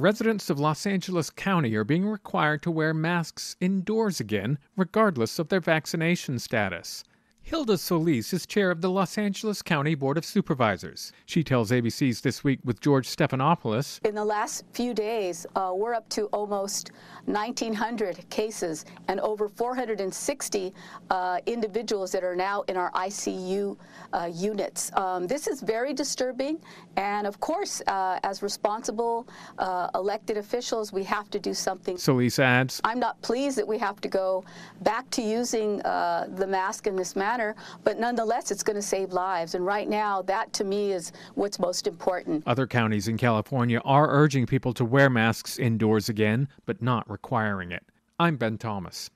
residents of Los Angeles County are being required to wear masks indoors again, regardless of their vaccination status. Hilda Solis is chair of the Los Angeles County Board of Supervisors. She tells ABC's This Week with George Stephanopoulos. In the last few days, uh, we're up to almost 1,900 cases and over 460 uh, individuals that are now in our ICU uh, units. Um, this is very disturbing, and of course, uh, as responsible uh, elected officials, we have to do something. Solis adds, I'm not pleased that we have to go back to using uh, the mask in this manner manner, but nonetheless, it's going to save lives. And right now, that to me is what's most important. Other counties in California are urging people to wear masks indoors again, but not requiring it. I'm Ben Thomas.